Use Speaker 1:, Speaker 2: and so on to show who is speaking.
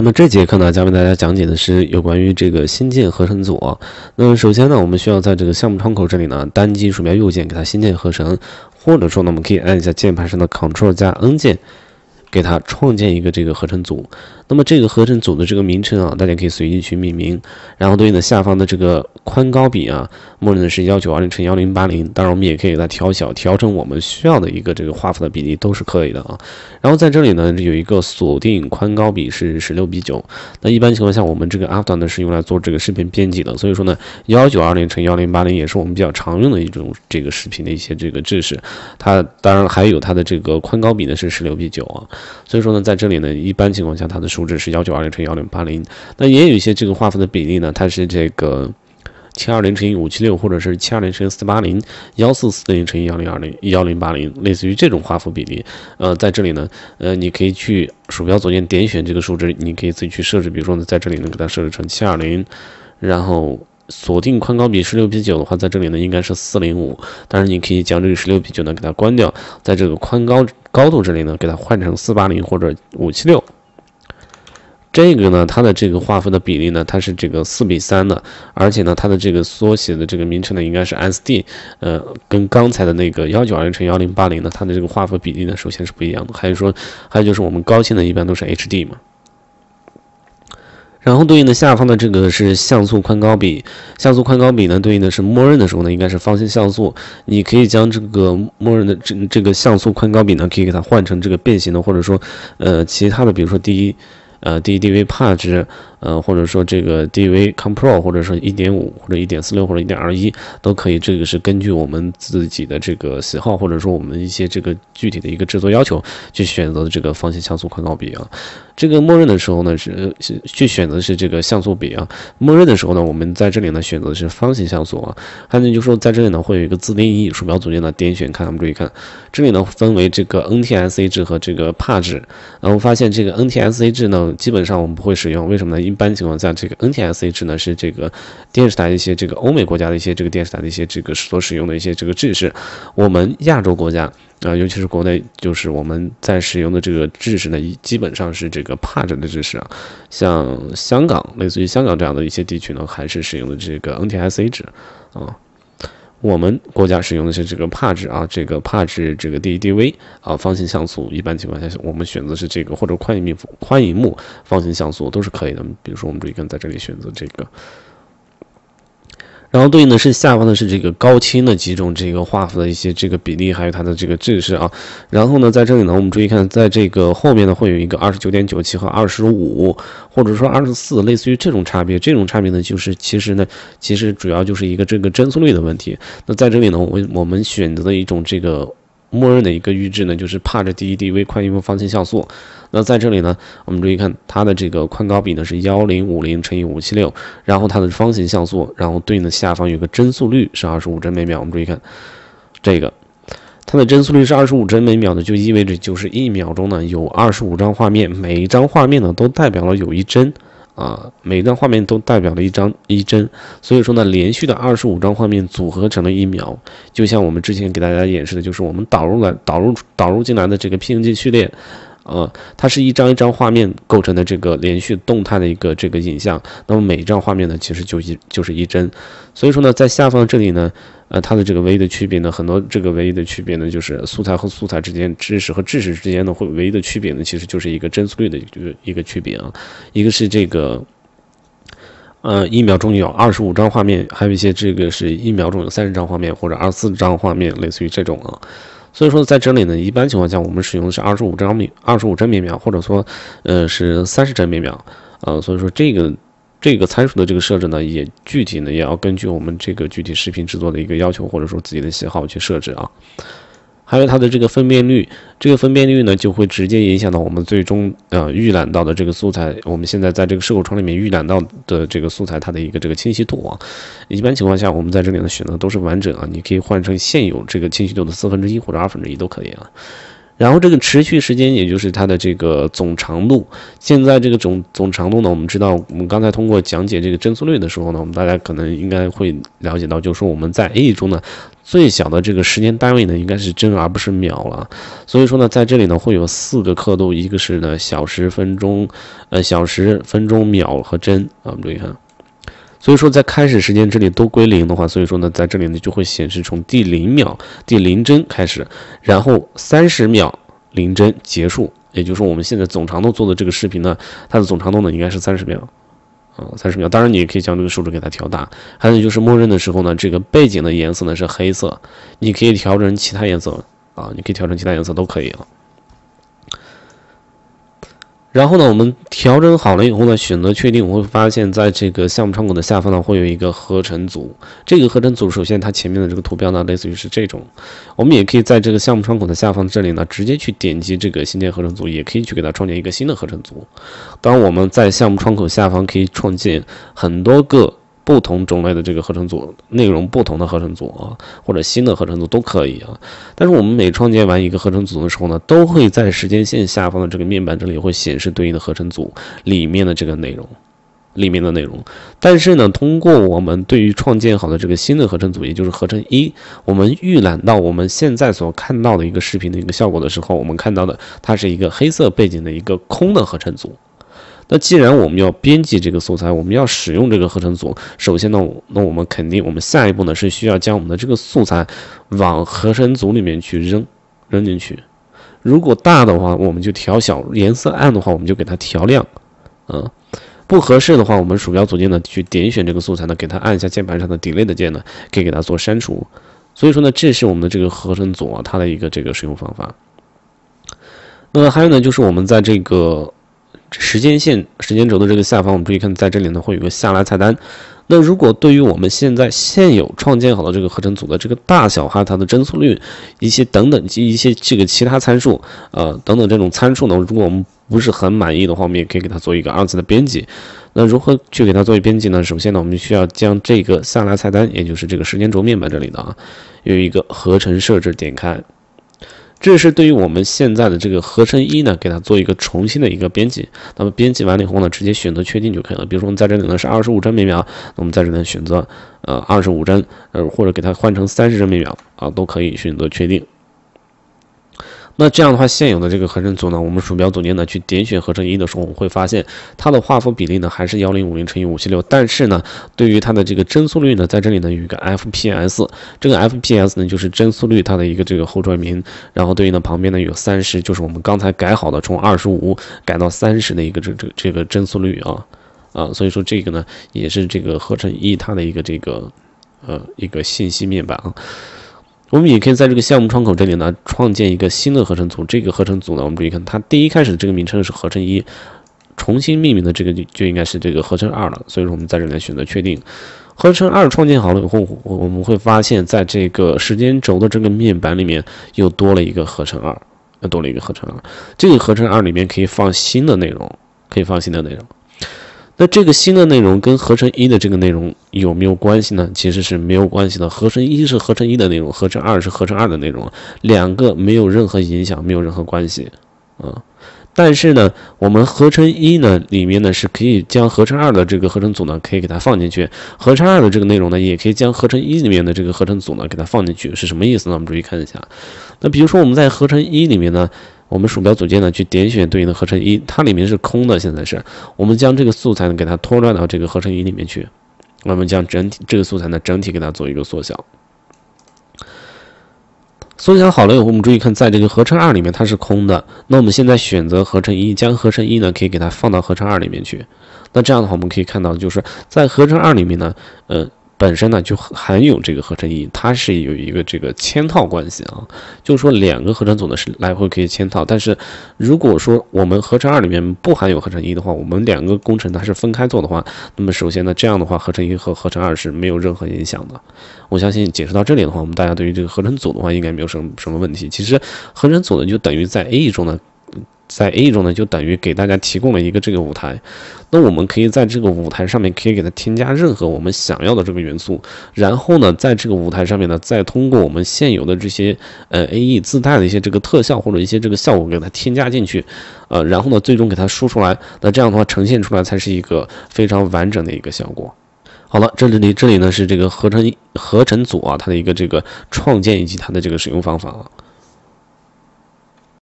Speaker 1: 那么这节课呢，将为大家讲解的是有关于这个新建合成组。那首先呢，我们需要在这个项目窗口这里呢，单击鼠标右键给它新建合成，或者说呢，我们可以按一下键盘上的 c t r l 加 N 键。给它创建一个这个合成组，那么这个合成组的这个名称啊，大家可以随意去命名。然后对应的下方的这个宽高比啊，默认的是幺九二零乘幺零八零，当然我们也可以给它调小，调整我们需要的一个这个画幅的比例都是可以的啊。然后在这里呢，有一个锁定宽高比是十六比九。那一般情况下，我们这个 After 呢是用来做这个视频编辑的，所以说呢，幺九二零乘幺零八零也是我们比较常用的一种这个视频的一些这个制式。它当然还有它的这个宽高比呢是十六比九啊。所以说呢，在这里呢，一般情况下它的数值是幺九二零乘幺零八零，那也有一些这个画幅的比例呢，它是这个七二零乘以五七六，或者是七二零乘以四八零，幺四四零乘以幺零二零，幺零八零，类似于这种画幅比例。呃，在这里呢，呃，你可以去鼠标左键点选这个数值，你可以自己去设置，比如说呢，在这里呢给它设置成七二零，然后。锁定宽高比十六比九的话，在这里呢应该是四零五，但是你可以将这个十六比九呢给它关掉，在这个宽高高度这里呢给它换成四八零或者五七六。这个呢它的这个画幅的比例呢它是这个四比三的，而且呢它的这个缩写的这个名称呢应该是 SD，呃，跟刚才的那个幺九二零乘幺零八零呢它的这个画幅比例呢首先是不一样的，还有说还有就是我们高清的一般都是 HD 嘛。然后对应的下方的这个是像素宽高比，像素宽高比呢，对应的是默认的时候呢，应该是方形像素。你可以将这个默认的这这个像素宽高比呢，可以给它换成这个变形的，或者说呃其他的，比如说第一呃 D D V 帕值，呃，或者说这个 D V Comp r o 或者说一点五，或者一点四六，或者一点二一，都可以。这个是根据我们自己的这个喜好，或者说我们一些这个具体的一个制作要求去选择这个方形像素宽高比啊。这个默认的时候呢是去选择是这个像素比啊。默认的时候呢，我们在这里呢选择是方形像素啊。还有呢，就是说在这里呢会有一个自定义鼠标组件的点选，看，我们注意看，这里呢分为这个 N T S A 制和这个帕制然后发现这个 N T S A 制呢，基本上我们不会使用，为什么呢？一般情况下，这个 NTSC 制呢是这个电视台一些这个欧美国家的一些这个电视台的一些这个所使用的一些这个制式。我们亚洲国家啊，尤其是国内，就是我们在使用的这个制式呢，基本上是这个 p a 的制式啊。像香港，类似于香港这样的一些地区呢，还是使用的这个 NTSC 制啊。我们国家使用的是这个帕制啊，这个帕制，这个 D D V 啊，方形像素，一般情况下我们选择是这个或者宽银幕，宽银幕方形像素都是可以的。比如说，我们这一根在这里选择这个。然后对应的是下方的是这个高清的几种这个画幅的一些这个比例，还有它的这个制式啊。然后呢，在这里呢，我们注意看，在这个后面呢会有一个二十九点九七和二十五，或者说二十四，类似于这种差别。这种差别呢，就是其实呢，其实主要就是一个这个帧速率的问题。那在这里呢，我我们选择的一种这个。默认的一个预置呢，就是怕这 e 低微快一步方形像素。那在这里呢，我们注意看它的这个宽高比呢是幺零五零乘以五七六，然后它的方形像素，然后对应的下方有个帧速率是二十五帧每秒。我们注意看这个，它的帧速率是二十五帧每秒的，就意味着就是一秒钟呢有二十五张画面，每一张画面呢都代表了有一帧。啊，每一张画面都代表了一张一帧，所以说呢，连续的二十五张画面组合成了一秒。就像我们之前给大家演示的，就是我们导入了导入导入进来的这个 PNG 序列。呃，它是一张一张画面构成的这个连续动态的一个这个影像。那么每一张画面呢，其实就一就是一帧。所以说呢，在下方这里呢，呃，它的这个唯一的区别呢，很多这个唯一的区别呢，就是素材和素材之间，知识和知识之间呢，会唯一的区别呢，其实就是一个帧率的一个一个区别啊。一个是这个，呃，一秒钟有二十五张画面，还有一些这个是一秒钟有三十张画面或者二十四张画面，类似于这种啊。所以说，在这里呢，一般情况下，我们使用的是二十五帧米二十五帧每秒，或者说，呃，是三十帧每秒，呃，所以说这个这个参数的这个设置呢，也具体呢，也要根据我们这个具体视频制作的一个要求，或者说自己的喜好去设置啊。还有它的这个分辨率，这个分辨率呢，就会直接影响到我们最终呃预览到的这个素材。我们现在在这个视口窗里面预览到的这个素材，它的一个这个清晰度啊。一般情况下，我们在这里呢选择都是完整啊，你可以换成现有这个清晰度的四分之一或者二分之一都可以啊。然后这个持续时间也就是它的这个总长度。现在这个总总长度呢，我们知道，我们刚才通过讲解这个帧速率的时候呢，我们大家可能应该会了解到，就是说我们在 A 中呢，最小的这个时间单位呢，应该是帧而不是秒了。所以说呢，在这里呢，会有四个刻度，一个是呢小时、分钟，呃，小时、分钟、秒和帧。我们注意看。所以说，在开始时间这里都归零的话，所以说呢，在这里呢就会显示从第零秒、第零帧开始，然后三十秒零帧结束。也就是说，我们现在总长度做的这个视频呢，它的总长度呢应该是三十秒啊，三十秒。当然，你也可以将这个数值给它调大。还有就是，默认的时候呢，这个背景的颜色呢是黑色，你可以调整其他颜色啊，你可以调整其他颜色都可以啊。然后呢，我们调整好了以后呢，选择确定，我会发现在这个项目窗口的下方呢，会有一个合成组。这个合成组首先它前面的这个图标呢，类似于是这种。我们也可以在这个项目窗口的下方这里呢，直接去点击这个新建合成组，也可以去给它创建一个新的合成组。当我们在项目窗口下方可以创建很多个。不同种类的这个合成组内容，不同的合成组啊，或者新的合成组都可以啊。但是我们每创建完一个合成组的时候呢，都会在时间线下方的这个面板这里会显示对应的合成组里面的这个内容，里面的内容。但是呢，通过我们对于创建好的这个新的合成组，也就是合成一，我们预览到我们现在所看到的一个视频的一个效果的时候，我们看到的它是一个黑色背景的一个空的合成组。那既然我们要编辑这个素材，我们要使用这个合成组，首先呢，那我们肯定，我们下一步呢是需要将我们的这个素材往合成组里面去扔，扔进去。如果大的话，我们就调小；颜色暗的话，我们就给它调亮。嗯，不合适的话，我们鼠标左键呢去点选这个素材呢，给它按一下键盘上的 Delete 的键呢，可以给它做删除。所以说呢，这是我们的这个合成组啊，它的一个这个使用方法。那还有呢，就是我们在这个。时间线、时间轴的这个下方，我们注意看，在这里呢会有个下拉菜单。那如果对于我们现在现有创建好的这个合成组的这个大小哈，它的帧速率、一些等等及一些这个其他参数，呃，等等这种参数呢，如果我们不是很满意的话，我们也可以给它做一个二次的编辑。那如何去给它做一编辑呢？首先呢，我们需要将这个下拉菜单，也就是这个时间轴面板这里的啊，有一个合成设置，点开。这是对于我们现在的这个合成一呢，给它做一个重新的一个编辑。那么编辑完了以后呢，直接选择确定就可以了。比如说我们在这里呢是二十五帧每秒，那我们在这里选择呃二十五帧，呃或者给它换成三十帧每秒啊，都可以选择确定。那这样的话，现有的这个合成组呢，我们鼠标左键呢去点选合成一的时候，我们会发现它的画幅比例呢还是幺零五零乘以五七六，但是呢，对于它的这个帧速率呢，在这里呢有一个 FPS，这个 FPS 呢就是帧速率它的一个这个后缀名，然后对应的旁边呢有三十，就是我们刚才改好的从二十五改到三十的一个这这这个帧速率啊啊，所以说这个呢也是这个合成一它的一个这个呃一个信息面板啊。我们也可以在这个项目窗口这里呢，创建一个新的合成组。这个合成组呢，我们注意看，它第一开始的这个名称是合成一，重新命名的这个就就应该是这个合成二了。所以说，我们在这里来选择确定。合成二创建好了以后，我我们会发现在这个时间轴的这个面板里面又多了一个合成二，又多了一个合成二。这个合成二里面可以放新的内容，可以放新的内容。那这个新的内容跟合成一的这个内容有没有关系呢？其实是没有关系的。合成一是合成一的内容，合成二是合成二的内容，两个没有任何影响，没有任何关系，啊。但是呢，我们合成一呢里面呢是可以将合成二的这个合成组呢可以给它放进去，合成二的这个内容呢也可以将合成一里面的这个合成组呢给它放进去，是什么意思呢？我们注意看一下。那比如说我们在合成一里面呢。我们鼠标组件呢，去点选对应的合成一，它里面是空的。现在是，我们将这个素材呢给它拖拽到这个合成一里面去。我们将整体这个素材呢整体给它做一个缩小。缩小好了以后，我们注意看，在这个合成二里面它是空的。那我们现在选择合成一，将合成一呢可以给它放到合成二里面去。那这样的话，我们可以看到，就是在合成二里面呢，嗯。本身呢就含有这个合成一，它是有一个这个嵌套关系啊，就是说两个合成组呢是来回可以嵌套。但是如果说我们合成二里面不含有合成一的话，我们两个工程它是分开做的话，那么首先呢这样的话，合成一和合成二是没有任何影响的。我相信解释到这里的话，我们大家对于这个合成组的话应该没有什么什么问题。其实合成组呢就等于在 A E 中呢。在 A E 中呢，就等于给大家提供了一个这个舞台，那我们可以在这个舞台上面，可以给它添加任何我们想要的这个元素，然后呢，在这个舞台上面呢，再通过我们现有的这些呃 A E 自带的一些这个特效或者一些这个效果给它添加进去，呃，然后呢，最终给它输出来，那这样的话呈现出来才是一个非常完整的一个效果。好了，这里里这里呢是这个合成合成组啊，它的一个这个创建以及它的这个使用方法啊。